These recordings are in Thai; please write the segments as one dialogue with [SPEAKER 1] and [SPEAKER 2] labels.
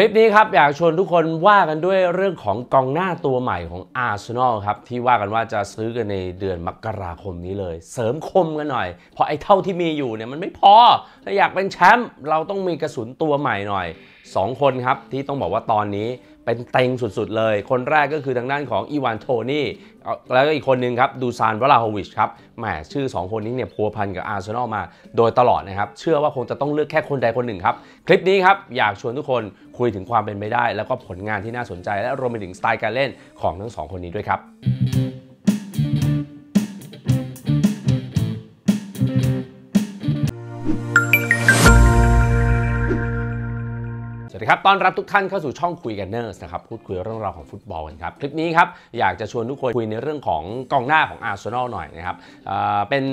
[SPEAKER 1] คลิปนี้ครับอยากชวนทุกคนว่ากันด้วยเรื่องของกองหน้าตัวใหม่ของอาร์เซนอลครับที่ว่ากันว่าจะซื้อกันในเดือนมกราคมนี้เลย เสริมคม กันหน่อย เพราะไอ้เท่าที่มีอยู่เนี่ยมันไม่พอถ้าอยากเป็นแชมป์เราต้องมีกระสุนตัวใหม่หน่อย 2 คนครับที่ต้องบอกว่าตอนนี้เป็นเต็งสุดๆเลย คนแรกก็คือทางด้านของอีวานโทนี่ แล้วก็อีกคนนึงครับดูซานวลาโฮวิชครับ แหมชื่อ 2 คนนี้เนี่ยพัวพันกับอาร์เซนอลมาโดยตลอดนะครับ เชื่อว่าคงจะต้องเลือกแค่คนใดคนหนึ่งครับ คลิปนี้ครับ อยากชวนทุกคนคุยถึงความเป็นไปได้ แล้วก็ผลงานที่น่าสนใจและรวมไปถึงสไตล์การเล่นของทั้งสองคนนี้ด้วยครับครับตอนรับทุกท่านเข้าสู่ช่องคุยกันเนอร์นะครับพูดคุยเรื่องราวของฟุตบอลกันครับคลิปนี้ครับอยากจะชวนทุกคนคุยในเรื่องของกองหน้าของอาร์เซนอลหน่อยนะครับเป็น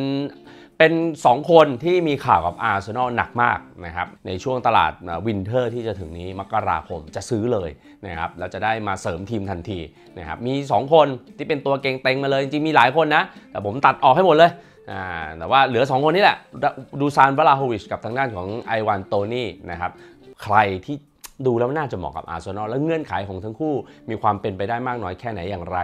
[SPEAKER 1] เป็น 2 คนที่มีข่าวกับอาร์เซนอลหนักมากนะครับในช่วงตลาดวินเทอร์ ที่จะถึงนี้มกราคมจะซื้อเลยนะครับเราจะได้มาเสริมทีมทันทีนะครับมี 2 คนที่เป็นตัวเก่งเต็งมาเลยจริงมีหลายคนนะแต่ผมตัดออกให้หมดเลยแต่ว่าเหลือ2คนนี้แหละดูซานวลาโฮวิชกับทางด้านของไอวานโตนี่นะครับใครที่ดูแล้วน่าจะเหมาะกับอาร์เซนอล และเงื่อนไขของทั้งคู่ มีความเป็นไปได้มากน้อยแค่ไหนอย่างไร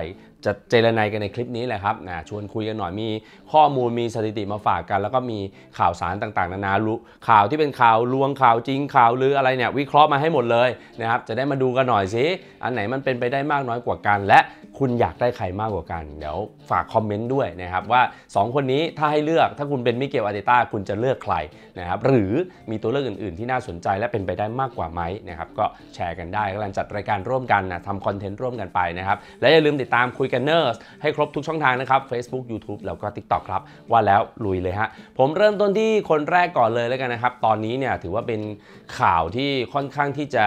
[SPEAKER 1] จะเจรนายกันในคลิปนี้แหละครับนะชวนคุยกันหน่อย มีข้อมูล มีสถิติมาฝากกัน แล้วก็มีข่าวสารต่างๆนานารู้ข่าวที่เป็นข่าวลวง ข่าวจริง ข่าวลืออะไรเนี่ยวิเคราะห์มาให้หมดเลยนะครับ จะได้มาดูกันหน่อยสิ อันไหนมันเป็นไปได้มากน้อยกว่ากัน และคุณอยากได้ใครมากกว่ากัน เดี๋ยวฝากคอมเมนต์ด้วยนะครับว่า 2 คนนี้ถ้าให้เลือก ถ้าคุณเป็นมิเกลอาร์เตต้า คุณจะเลือกใครนะครับ หรือมีตัวเลือกอื่นๆ ที่น่าสนใจและเป็นไปได้มากกว่าไหมนะครับ ก็แชร์กันได้กำลังจัดรายการร่วมกันนะทำคอนเทนต์ร่วมกันไปนะครับและอย่าลืมติดตามคุยกนเนอร์ให้ครบทุกช่องทางนะครับ Facebook YouTube แล้วก็ TikTok ครับ ว่าแล้ว ลุยเลยฮะผมเริ่มต้นที่คนแรกก่อนเลยแล้วกันนะครับ ตอนนี้เนี่ยถือว่าเป็นข่าวที่ค่อนข้างที่จะ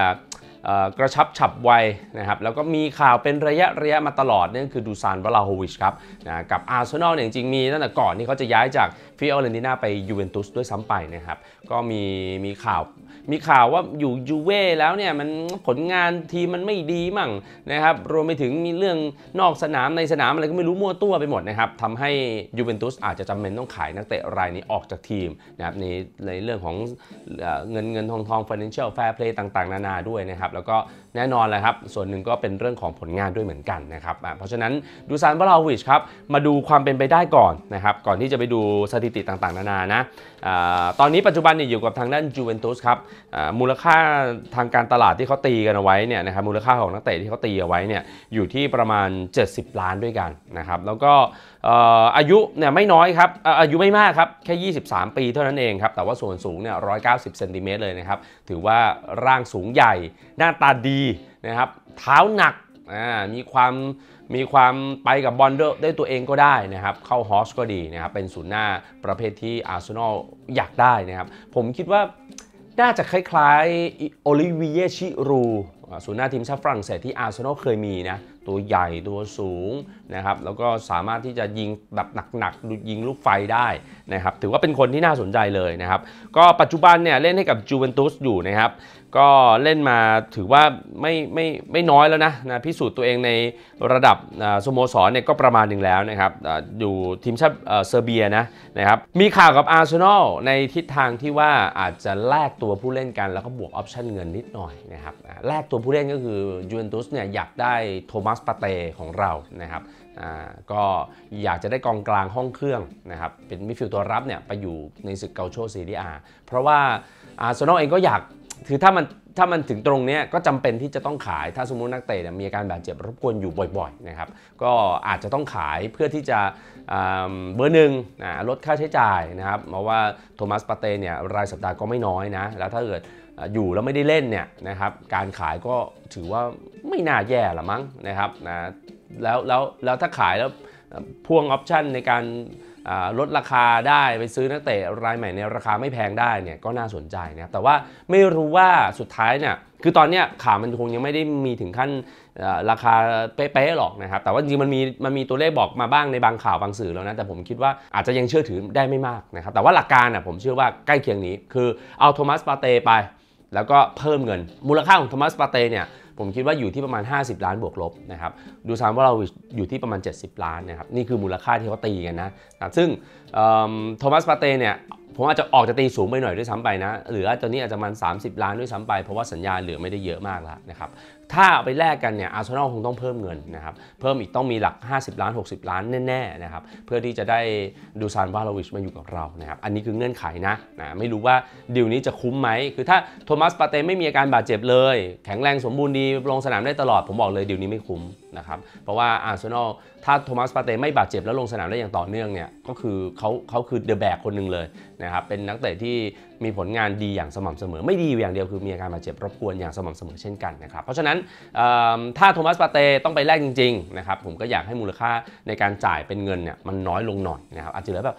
[SPEAKER 1] กระชับฉับไวนะครับแล้วก็มีข่าวเป็นระยะ ระยะมาตลอดนั่นคือดูซานวลาโฮวิชครับนะกับอาร์เซนอลเนี่ยจริงมีตั้งแต่ก่อนที่เขาจะย้ายจากฟิโอเรนติน่าไปยูเวนตุสด้วยซ้ำไปนะครับ ก็มีมีข่าวมีข่าวว่าอยู่ยูเว่แล้วเนี่ย มันผลงานทีมมันไม่ดีมั่ง นะครับ รวมไปถึงมีเรื่องนอกสนามในสนาม อะไรก็ไม่รู้มั่วตัวไปหมดนะครับทำให้ยูเวนตุสอาจจะจำเป็นต้องขายนักเตะรายนี้ออกจากทีมนะครับในในเรื่องของเงินเงินทองทองฟินแลนเชียลแฟร์เพลย์ต่างๆ นานาด้วยนะครับ แล้วก็แน่นอนเลยครับส่วนหนึ่งก็เป็นเรื่องของผลงานด้วยเหมือนกันนะครับเพราะฉะนั้นดูซานบราวิชครับมาดูความเป็นไปได้ก่อนนะครับก่อนที่จะไปดูสถถิติต่างๆนานา นะตอนนี้ปัจจุบันเนี่ยอยู่กับทางด้านจูเวนตุสครับมูลค่าทางการตลาดที่เขาตีกันเอาไว้เนี่ยนะครับ มูลค่าของนักเตะที่เขาตีเอาไว้เนี่ยอยู่ที่ประมาณ 70 ล้านด้วยกันนะครับ แล้วก็อายุเนี่ยไม่น้อยครับ อายุไม่มากครับแค่ 23 ปีเท่านั้นเองครับ แต่ว่าส่วนสูงเนี่ย190เซนติเมตรเลยนะครับ ถือว่าร่างสูงใหญ่ หน้าตาดีนะครับเท้าหนักมีความมีความไปกับบอลได้ตัวเองก็ได้นะครับ เข้าฮอสก็ดีนะครับ เป็นศูนย์หน้าประเภทที่อาร์เซนอลอยากได้นะครับ ผมคิดว่าน่าจะคล้ายๆโอลิเวียชิรูศูนย์หน้าทีมชาติฝรั่งเศสที่อาร์เซนอลเคยมีนะ ตัวใหญ่ตัวสูงนะครับ แล้วก็สามารถที่จะยิงแบบหนักๆยิงลูกไฟได้นะครับ ถือว่าเป็นคนที่น่าสนใจเลยนะครับ ก็ปัจจุบันเนี่ยเล่นให้กับจูเวนตุสอยู่นะครับก็เล่นมาถือว่าไม่ไม่ไม่น้อยแล้วนะนะพิสูจน์ตัวเองในระดับสโมสรเนี่ยก็ประมาณหนึ่งแล้วนะครับอยู่ทีมชาติเซอร์เบียนะนะครับ มีข่าวกับอาร์เซนอลในทิศทางที่ว่าอาจจะแลกตัวผู้เล่นกันแล้วก็บวกออปชั่นเงินนิดหน่อยนะครับแลกตัวผู้เล่นก็คือยูเวนตุสเนี่ยอยากได้โทมัสปาเตของเรานะครับก็อยากจะได้กองกลางห้องเครื่องนะครับ เป็นมิดฟิลด์ตัวรับเนี่ยไปอยู่ในศึกเกาโชซีรีอาเพราะว่าอาร์เซนอลเองก็อยากคือถ้ามันถ้ามันถึงตรงนี้ก็จำเป็นที่จะต้องขายถ้าสมมตินักเตะเนี่ยมีอาการบาดเจ็บรบกวนอยู่บ่อยๆนะครับก็อาจจะต้องขายเพื่อที่จะเบอร์หนึ่งลดค่าใช้จ่ายนะครับเพราะว่าโทมัสปาเตเนี่ยรายสัปดาห์ก็ไม่น้อยนะแล้วถ้าเกิดอยู่แล้วไม่ได้เล่นเนี่ยนะครับการขายก็ถือว่าไม่น่าแย่ละมั้งนะครับนะแล้วแล้วแล้วถ้าขายแล้วพ่วงออปชันในการลดราคาได้ ไปซื้อนักเตะรายใหม่ในราคาไม่แพงได้เนี่ยก็น่าสนใจนะแต่ว่าไม่รู้ว่าสุดท้ายเนี่ยคือตอนนี้ข่าวมันคงยังไม่ได้มีถึงขั้นราคาเป๊ะๆหรอกนะครับแต่ว่าจริงมันมีมันมีตัวเลขบอกมาบ้างในบางข่าวบางสื่อแล้วนะ แต่ผมคิดว่าอาจจะยังเชื่อถือได้ไม่มากนะครับแต่ว่าหลักการอ่ะผมเชื่อว่าใกล้เคียงนี้คือเอาโทมัสปาเตไปแล้วก็เพิ่มเงิน มูลค่าของโทมัสปาเตเนี่ยผมคิดว่าอยู่ที่ประมาณ 50 ล้านบวกลบนะครับ ดูซ้ำว่าเราอยู่ที่ประมาณ 70 ล้านนะครับ นี่คือมูลค่าที่เขาตีกันนะซึ่งโทมัสปาเต้เนี่ยผมอาจจะออกจะตีสูงไปหน่อยด้วยซ้ำไปนะ หรือตอนนี้อาจจะมัน 30 ล้านด้วยซ้ำไปเพราะว่าสัญญาเหลือไม่ได้เยอะมากแล้วนะครับถ้าไปแลกกันเนี่ยอาร์เซนอลคงต้องเพิ่มเงินนะครับ เพิ่มอีกต้องมีหลัก 50 ล้าน 60 ล้านแน่ๆนะครับเพื่อที่จะได้ดูซานวาลวิชมาอยู่กับเรานะครับ อันนี้คือเงื่อนไขนะนะ ไม่รู้ว่าดิวนี้จะคุ้มไหม คือถ้าโทมัสปาเต้ไม่มีอาการบาดเจ็บเลยแข็งแรงสมบูรณ์ดี ลงสนามได้ตลอดผมบอกเลยดิวนี้ไม่คุ้มนะครับ เพราะว่าอาร์เซนอลถ้าโทมัสปาเต้ไม่บาดเจ็บแล้วลงสนามได้อย่างต่อเนื่องเนี่ยก็คือเขาเขาคือเดอะแบกคนหนึ่งเลยนะครับเป็นนักเตะที่มีผลงานดีอย่างสม่ำเสมอไม่ดีอย่างเดียว คือมีอาการบาดเจ็บรบกวนอย่างสม่ำเสมอเช่นกันนะครับเพราะฉะนั้นถ้าโทมัสปาเต้ต้องไปแลกจริงๆนะครับผมก็อยากให้มูลค่าในการจ่ายเป็นเงินเนี่ยมันน้อยลงหน่อยนะครับอาจจะเหลือแบ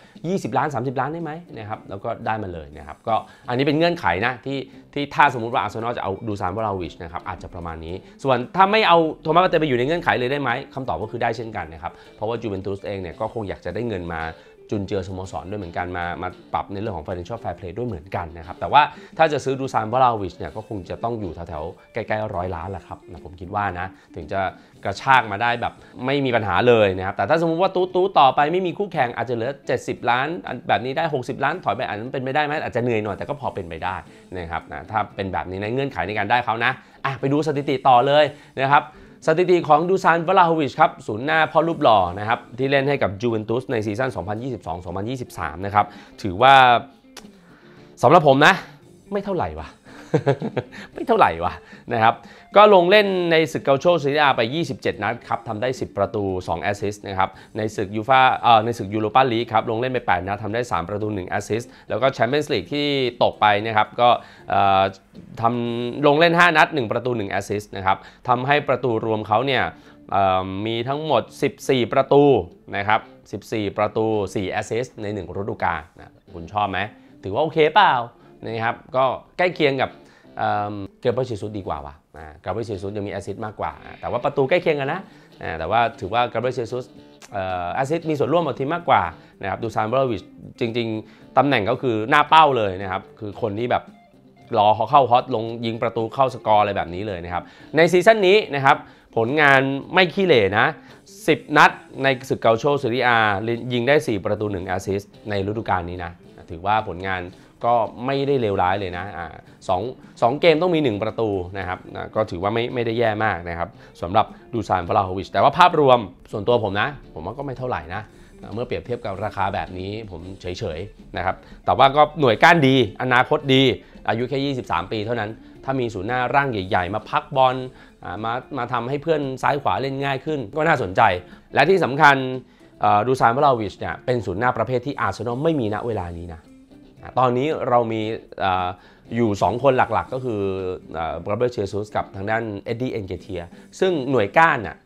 [SPEAKER 1] บ 20 ล้าน 30 ล้านได้ไหมนะครับแล้วก็ได้มาเลยนะครับก็อันนี้เป็นเงื่อนไขนะที่ที่ถ้าสมมติว่าอาร์เซนอลจะเอาดูซานวอาวิชนะครับอาจจะประมาณนี้ ส่วนถ้าไม่เอาโทมัสปาเต้ไปอยู่ในเงื่อนไขเลยได้ไหมคำตอบก็คือได้เช่นกันนะครับเพราะว่าจูเวนตุสเองเนี่ยก็คงอยากจะได้เงินมาจุนเจือสโมสรด้วยเหมือนกันมามาปรับในเรื่องของ financial fair play ด้วยเหมือนกันนะครับแต่ว่าถ้าจะซื้อดูซานวลาวิชเนี่ยก็คงจะต้องอยู่แถวๆใกล้ๆร้อยล้านแหละครับนะผมคิดว่านะ ถึงจะกระชากมาได้แบบไม่มีปัญหาเลยนะครับแต่ถ้าสมมติว่าตู้ตู้ต่อไปไม่มีคู่แข่งอาจจะเหลือ 70 ล้าน แบบนี้ได้ 60 ล้านถอยไปอันนั้นเป็นไม่ได้ไหมอาจจะเหนื่อยหน่อยแต่ก็พอเป็นไปได้นะครับนะถ้าเป็นแบบนี้ในเงื่อนไขในการได้เขานะอ่ะไปดูสถิติต่อเลยนะครับสถิติของดูซานวลาฮวิชครับ ศูนย์หน้าพ่อรูปหล่อนะครับ ที่เล่นให้กับจูเวนตุสในซีซั่น 2022-2023 นะครับ ถือว่าสำหรับผมนะไม่เท่าไหร่วะไม่เท่าไหร่วะนะครับ ก็ลงเล่นในศึกเกาโชซีเรียไป 27 นัดครับทำได้ 10 ประตู 2 แอสซิสต์นะครับ ในศึกยูฟาเอ่อในศึกยูโรปาลีกครับ ลงเล่นไป 8 นัดทำได้ 3 ประตู 1 แอสซิสต์แล้วก็แชมเปี้ยนส์ลีกที่ตกไปนะครับ ก็ทำลงเล่น 5 นัด 1 ประตู 1 แอสซิสต์นะครับทำให้ประตูรวมเขาเนี่ยมีทั้งหมด 14 ประตูนะครับ14 ประตู 4แอสซิสต์ใน1ฤดูกาลนะคุณชอบไหมถือว่าโอเคเปล่านะครับก็ใกล้เคียงกับเกลเบอร์ชีซูดดีกว่าว่ะเกลเบอร์ชีซูดยังมีแอซิดมากกว่า แต่ว่าประตูใกล้เคียงกันนะแต่ว่าถือว่าเกลเบอร์ชีซูดแอซิดมีส่วนร่วมกับทีมมากกว่านะครับดูซานเบอร์วิชจริงๆ ตำแหน่งก็คือหน้าเป้าเลยนะครับ คือคนที่แบบรอเขาเข้าฮอตลงยิงประตูเข้าสกอร์อะไรแบบนี้เลยนะครับ ในซีซั่นนี้นะครับผลงานไม่ขี้เหร่นะ 10 นัดในศึกเกาโชซีรีอายิงได้ 4 ประตู1แอซิสในฤดูกาลนี้นะถือว่าผลงานก็ไม่ได้เลวร้ายเลยนะอ่าสองสองเกมต้องมี 1 ประตูนะครับนะก็ถือว่าไม่ไม่ได้แย่มากนะครับสำหรับดูซานฟลาโฮวิช แต่ว่าภาพรวมส่วนตัวผมนะ ผมว่าก็ไม่เท่าไหร่นะ เมื่อเปรียบเทียบกับราคาแบบนี้ผมเฉยๆนะครับ แต่ว่าก็หน่วยก้านดี อนาคตดีอายุแค่23 ปีเท่านั้น ถ้ามีศูนย์หน้าร่างใหญ่ๆ มาพักบอลมามาทำให้เพื่อนซ้ายขวาเล่นง่ายขึ้น ก็น่าสนใจ และที่สำคัญดูซานวลาวิชเนี่ยเป็นศูนย์หน้าประเภทที่อาร์เซนอลไม่มีณเวลานี้นะตอนนี้เรามีอยู่ 2 คนหลักๆก็คือรับเบอร์เชซุสกับทางด้านเอ็ดดี้เอนเกเทียซึ่งหน่วยก้านอ่ะ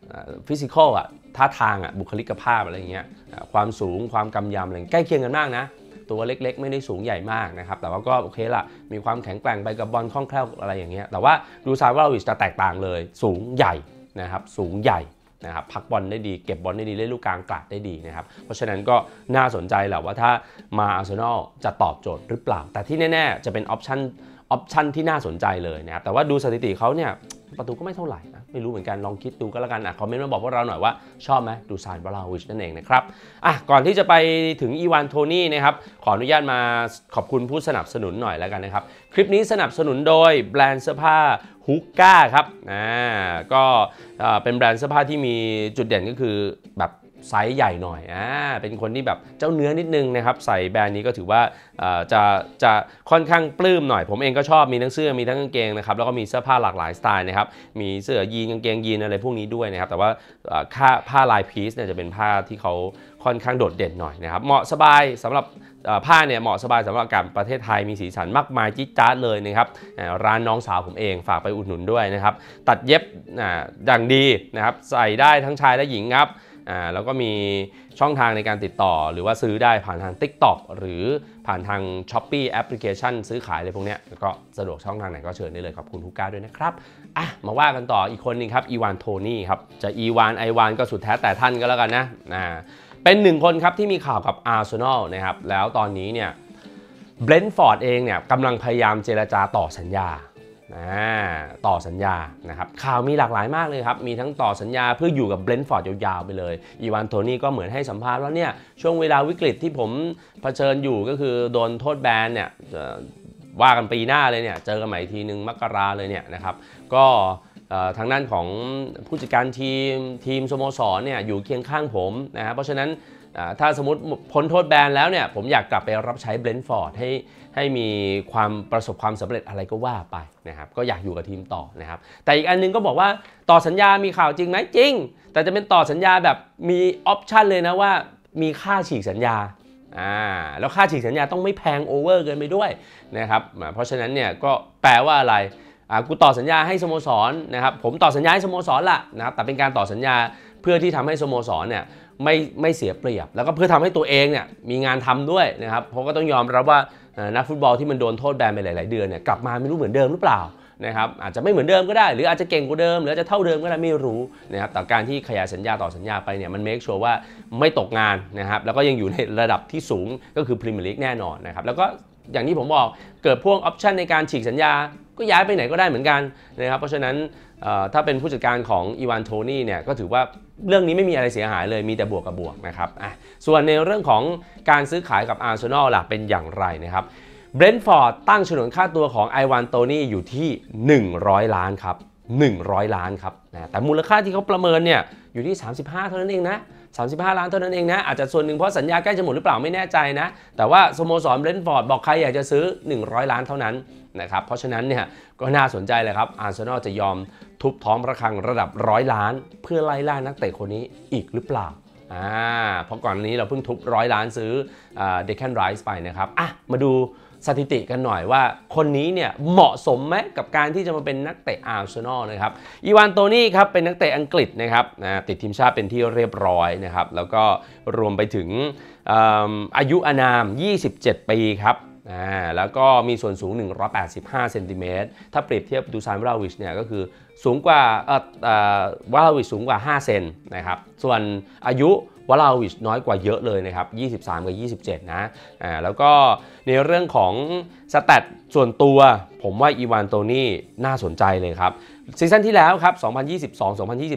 [SPEAKER 1] ฟิสิกอลอ่ะท่าทางอ่ะบุคลิกภาพอะไรเงี้ยความสูงความกำยำอะไรใกล้เคียงกันมากนะ ตัวเล็กๆไม่ได้สูงใหญ่มากนะครับ แต่ว่าก็โอเคละมีความแข็งแกร่งไปกับบอลคล่องแคล่วอะไรอย่างเงี้ยแต่ว่าดูซาวาวิชจะแตกต่างเลยสูงใหญ่นะครับ สูงใหญ่นะครับพักบอลได้ดีเก็บบอลได้ดีเล่นลูกกลางกลาดได้ดีนะครับเพราะฉะนั้นก็น่าสนใจแหละว่าถ้ามาอาร์เซนอลจะตอบโจทย์หรือเปล่า แต่ที่แน่ ๆ จะเป็นออปชั่นออปชั่นที่น่าสนใจเลยนะครับแต่ว่าดูสถิติเขาเนี่ยประตูก็ไม่เท่าไหร่ไม่รู้เหมือนกันลองคิดดูก็แล้วกันอ่ะคอมเมนต์มาบอกพวกเราหน่อยว่า ชอบไหมดูซานบราวิชนั่นเองนะครับอ่ะก่อนที่จะไปถึงอีวานโทนี่นะครับ ขออนุญาตมาขอบคุณผู้สนับสนุนหน่อยแล้วกันนะครับ คลิปนี้สนับสนุนโดยแบรนด์เสื้อผ้าฮุกก้าครับอ่าก็เป็นแบรนด์เสื้อผ้าที่มีจุดเด่นก็คือแบบไซส์ใหญ่หน่อย อ่า เป็นคนที่แบบเจ้าเนื้อนิดนึงนะครับ ใส่แบรนด์นี้ก็ถือว่าจะ จะ ค่อนข้างปลื้มหน่อย ผมเองก็ชอบมีทั้งเสื้อมีทั้งกางเกงนะครับ แล้วก็มีเสื้อผ้าหลากหลายสไตล์นะครับ มีเสื้อยีนกางเกงยีนอะไรพวกนี้ด้วยนะครับ แต่ว่าค่าผ้าลายพีซเนี่ยจะเป็นผ้าที่เขาค่อนข้างโดดเด่นหน่อยนะครับ เหมาะสบายสำหรับผ้าเนี่ย เหมาะสบายสำหรับการประเทศไทย มีสีสันมากมายจิ๊ดจ๊าดเลยนะครับ ร้านน้องสาวผมเองฝากไปอุดหนุนด้วยนะครับตัดเย็บอย่างดีนะครับใส่ได้ทั้งชายและหญิงครับอ่าแล้วก็มีช่องทางในการติดต่อ หรือว่าซื้อได้ผ่านทาง TikTok หรือผ่านทาง s h อ p e e แอปพลิเคชันซื้อขายอะไรพวกนี้ก็สะดวกช่องทางไหนก็เชิญได้เลย ขอบคุณทุกก้าด้วยนะครับ อ่ะ มาว่ากันต่ออีกคนนึงครับ อีวานโทนี่ครับ จะอีวานไอวานก็สุดแท้แต่ท่านก็แล้วกันนะอ่าเป็นหนึ่งคนครับที่มีข่าวกับอาร์เซนอลนะครับ แล้วตอนนี้เนี่ยเบรนท์ฟอร์ดเองเนี่ยกำลังพยายามเจรจาต่อสัญญาต่อสัญญา นะครับ ข่าวมีหลากหลายมากเลยครับ มีทั้งต่อสัญญาเพื่ออยู่กับเบรนท์ฟอร์ดยาวๆไปเลย อีวานโทนี่ก็เหมือนให้สัมภาษณ์ว่าเนี่ยช่วงเวลาวิกฤตที่ผมเผชิญอยู่ก็คือโดนโทษแบนเนี่ยว่ากันปีหน้าเลยเนี่ย เจอกันใหม่ทีหนึ่งมกราเลยเนี่ยนะครับ ก็ทางด้านของผู้จัดการทีม ทีมสโมสรเนี่ยอยู่เคียงข้างผมนะับเพราะฉะนั้นถ้าสมมติพ้นโทษแบนแล้วเนี่ยผมอยากกลับไปรับใช้เบรนท์ฟอร์ดให้ให้มีความประสบความสำเร็จอะไรก็ว่าไปนะครับก็อยากอยู่กับทีมต่อนะครับแต่อีกอันนึงก็บอกว่า ต่อสัญญามีข่าวจริงไหมจริง แต่จะเป็นต่อสัญญาแบบมีออปชันเลยนะว่า มีค่าฉีกสัญญาอ่าแล้วค่าฉีกสัญญาต้องไม่แพงโอเวอร์เกินไปด้วยนะครับเพราะฉะนั้นเนี่ยก็แปลว่าอะไรอ่ากูต่อสัญญาให้สโมสรนะครับผมต่อสัญญาให้สโมสรละนะครับแต่เป็นการต่อสัญญาเพื่อที่ทำให้สโมสรเนี่ยไม่ไม่เสียเปรียบ แล้วก็เพื่อทำให้ตัวเองเนี่ยมีงานทำด้วยนะครับเพราะก็ต้องยอมรับว่านักฟุตบอลที่มันโดนโทษแบนไปหลายๆเดือนเนี่ยกลับมาไม่รู้เหมือนเดิมหรือเปล่านะครับอาจจะไม่เหมือนเดิมก็ได้หรืออาจจะเก่งกว่าเดิมหรืออาจจะเท่าเดิมก็ได้ไม่รู้นะครับแต่การที่ขยายสัญญาต่อสัญญาไปเนี่ยมันเมคชัวร์ว่าไม่ตกงานนะครับแล้วก็ยังอยู่ในระดับที่สูงก็คือพรีเมียร์ลีกแน่นอนนะครับแล้วก็อย่างที่ผมบอกเกิดพ่วงออปชันในการฉีกสัญญาก็ย้ายไปไหนก็ได้เหมือนกันนะครับเพราะฉะนั้นถ้าเป็นผู้จัดการของอีวานโทนี่เนี่ยก็ถือว่าเรื่องนี้ไม่มีอะไรเสียหายเลยมีแต่บวกกับบวกนะครับอ่ะส่วนในเรื่องของการซื้อขายกับอาร์เซนอลล่ะเป็นอย่างไรนะครับ เบรนท์ฟอร์ดตั้งฉนวนค่าตัวของไอวานโตนี่อยู่ที่ 100 ล้านครับ100 ล้านครับนะแต่มูลค่าที่เขาประเมินเนี่ยอยู่ที่ 35เท่านั้นเองนะ35 ล้านเท่านั้นเองนะ อาจจะส่วนหนึ่งเพราะสัญญาใกล้จะหมดหรือเปล่าไม่แน่ใจนะ แต่ว่าสโมสรเบรนท์ฟอร์ดบอกใครอยากจะซื้อ 100 ล้านเท่านั้นนะครับเพราะฉะนั้นเนี่ยก็น่าสนใจเลยครับอาร์เซนอลจะยอมทุบท้องระฆังระดับร้อยล้านเพื่อไล่ล่านักเตะคนนี้อีกหรือเปล่าอ่าเพราะก่อนนี้เราเพิ่งทุบร้อยล้านซื้อเดคแคนไรส์ไปนะครับอ่ะมาดูสถิติกันหน่อยว่าคนนี้เนี่ยเหมาะสมไหมกับการที่จะมาเป็นนักเตะอาร์เซนอลนะครับอีวานโตนี่ครับเป็นนักเตะอังกฤษนะครับนะติดทีมชาติเป็นที่เรียบร้อยนะครับ แล้วก็รวมไปถึงอายุอานาม 27 ปีครับอ่าแล้วก็มีส่วนสูง 185 เซนติเมตร ถ้าเปรียบเทียบดูซานวาลวิชเนี่ยก็คือ สูงกว่าเอ่อวาลวิชสูงกว่า 5 เซนนะครับ ส่วนอายุวลาวิชน้อยกว่าเยอะเลยนะครับ 23 กับ 27 นะ อ่า แล้วก็ในเรื่องของสแตทส่วนตัว ผมว่าอีวานโตนี่น่าสนใจเลยครับ ซีซั่นที่แล้วครับ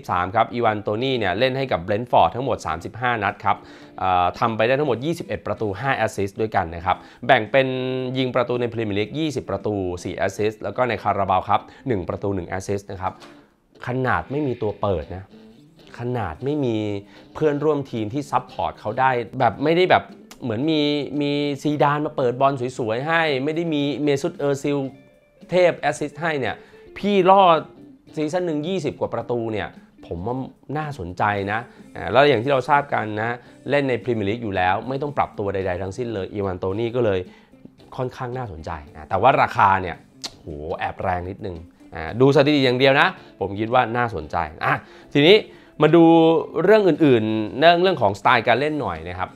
[SPEAKER 1] 2022-2023 ครับ อีวานโตนี่เนี่ยเล่นให้กับเบรนท์ฟอร์ดทั้งหมด 35 นัดครับทำไปได้ทั้งหมด 21 ประตู 5 แอสซิสต์ด้วยกันนะครับ แบ่งเป็นยิงประตูในพรีเมียร์ลีก 20 ประตู 4 แอสซิสต์แล้วก็ในคาราบาวครับ 1 ประตู 1 แอสซิสต์นะครับ ขนาดไม่มีตัวเปิดนะขนาดไม่มีเพื่อนร่วมทีมที่ซับพอร์ตเขาได้แบบไม่ได้แบบเหมือนมีมีซีดานมาเปิดบอลสวยๆให้ไม่ได้มีเมซุตเออร์ซิลเทพแอสซิสต์ให้เนี่ยพี่ล่อซีซั่นหนึ่ง20 กว่าประตูเนี่ยผมว่าน่าสนใจนะ แล้วอย่างที่เราทราบกันนะ เล่นในพรีเมียร์ลีกอยู่แล้ว ไม่ต้องปรับตัวใดๆทั้งสิ้นเลยอีวานโตนี่ก็เลยค่อนข้างน่าสนใจ แต่ว่าราคาเนี่ย โห แอบแรงนิดนึงดูสถิติอย่างเดียวนะ ผมคิดว่าน่าสนใจอ่ะทีนี้มาดูเรื่องอื่นๆเรื่องเรื่องของสไตล์การเล่นหน่อยนะครับ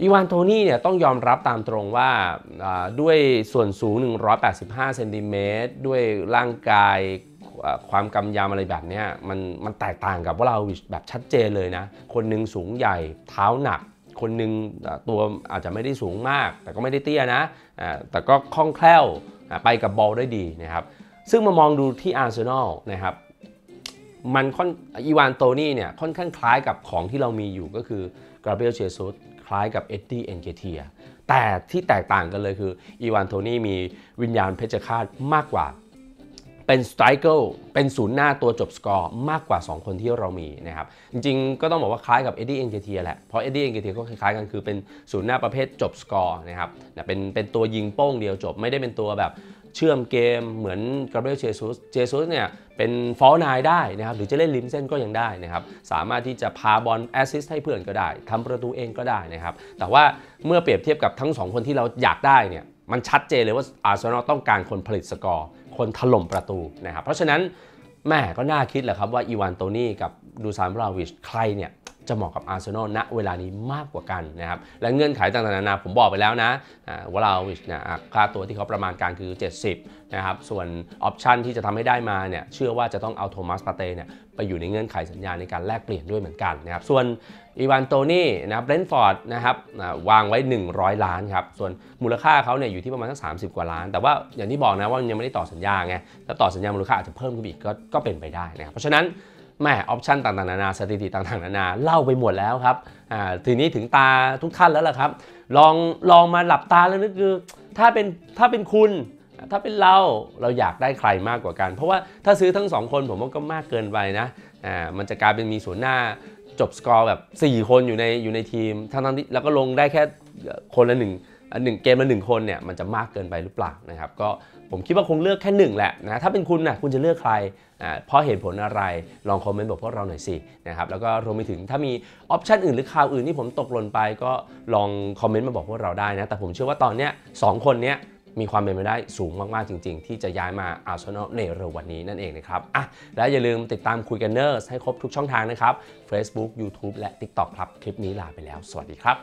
[SPEAKER 1] อีวานโทนี่เนี่ยต้องยอมรับตามตรงว่าด้วยส่วนสูง 185เซนติเมตรด้วยร่างกายความกำยำอะไรแบบนี้มันมันแตกต่างกับวลาเราแบบชัดเจนเลยนะ คนหนึ่งสูงใหญ่เท้าหนัก คนหนึ่งตัวอาจจะไม่ได้สูงมาก แต่ก็ไม่ได้เตี้ยนะ แต่ก็คล่องแคล่วไปกับบอลได้ดีนะครับ ซึ่งมามองดูที่อาร์เซนอลนะครับมันค่อนอีวานโตนี่เนี่ยค่อนข้างคล้ายกับของที่เรามีอยู่ก็คือกราเบลเชซุสคล้ายกับเอ็ดดี้เอนเกเทียแต่ที่แตกต่างกันเลยคืออีวานโทนี่มีวิญญาณเพชฌฆาตมากกว่า เป็นสไตรเกิลเป็นศูนย์หน้าตัวจบสกอร์ มากกว่า 2 คนที่เรามีนะครับ จริงๆ ก็ต้องบอกว่าคล้ายกับเอ็ดดี้เอ็นเกเทียแหละ เพราะเอ็ดดี้เอ็นเกเทียก็คล้ายๆกันคือเป็นศูนย์หน้าประเภทจบสกอร์นะครับเป็นเป็นตัวยิงโป้งเดียวจบไม่ได้เป็นตัวแบบเชื่อมเกมเหมือนกาเบรียลเชซุสเจซุสเนี่ยเป็นฟอลนายได้นะครับหรือจะเล่นริมเส้นก็ยังได้นะครับสามารถที่จะพาบอลแอสซิสต์ให้เพื่อนก็ได้ ทำประตูเองก็ได้นะครับแต่ว่าเมื่อเปรียบเทียบกับทั้ง2คนที่เราอยากได้เนี่ยมันชัดเจนเลยว่าอาร์เซนอลต้องการคนผลิตสกอร์ คนถล่มประตูนะครับเพราะฉะนั้นแม่ก็น่าคิดแหละครับว่าอีวานโตนี่กับดูซานบราวิชใครเนี่ยจะเหมาะกับอาร์เซนอลณเวลานี้มากกว่ากันนะครับและเงื่อนไขต่างๆนานาผมบอกไปแล้วนะวลาวิชนะค่าตัวที่เขาประมาณการคือ 70นะครับส่วนออปชันที่จะทำให้ได้มาเนี่ยเชื่อว่าจะต้องเอาโทมัสปาเต้เนี่ยไปอยู่ในเงื่อนไขสัญญาในการแลกเปลี่ยนด้วยเหมือนกันนะครับส่วนอีวานโตนี่นะครับเบรนฟอร์ดนะครับวางไว้ 100 ล้านครับส่วนมูลค่าเขาเนี่ยอยู่ที่ประมาณสักสากว่าล้าน แต่ว่าอย่างที่บอกนะว่ายังไม่ได้ต่อสัญญาไงถ้าต่อสัญญามูลค่าอาจจะเพิ่มขึ้นอีกก็ก็เป็นไปได้นะครับเพราะฉะนั้นแม่ออปชันต่างๆ นานาสถิติต่างๆนานา เล่าไปหมดแล้วครับ อ่า ทีนี้ถึงตาทุกท่านแล้วล่ะครับ ลอง ลองมาหลับตาแล้วนึกคือ ถ้าเป็น ถ้าเป็นคุณ ถ้าเป็นเรา เราอยากได้ใครมากกว่ากัน เพราะว่าถ้าซื้อทั้งสองคนผมว่าก็มากเกินไปนะ อ่า มันจะกลายเป็นมีส่วนหน้า จบสกอร์แบบ 4 คนอยู่ใน อยู่ในทีม ทั้งทั้งที่แล้วก็ลงได้แค่คนละหนึ่งหนึ่งเกมละหนึ่งคนเนี่ยมันจะมากเกินไปหรือเปล่านะครับก็ผมคิดว่าคงเลือกแค่หนึ่งแหละนะถ้าเป็นคุณนะคุณจะเลือกใครเพราะเหตุผลอะไรลองคอมเมนต์บอกพวกเราหน่อยสินะครับแล้วก็รวมไปถึงถ้ามีออปชันอื่นหรือข่าวอื่นที่ผมตกหล่นไปก็ลองคอมเมนต์มาบอกพวกเราได้นะ แต่ผมเชื่อว่าตอนเนี้ยสคนเนี้ยมีความเป็นไปได้สูงมากๆจริง ๆ ที่จะย้ายมาอาร์เซนอลในเร็ววันนี้นั่นเองนะครับอ่ะและอย่าลืมติดตามคุยกันเนอร์ให้ครบทุกช่องทางนะครับ Facebook YouTube และ TikTok ครับคลิปนี้ลาไปแล้ว สวัสดีครับ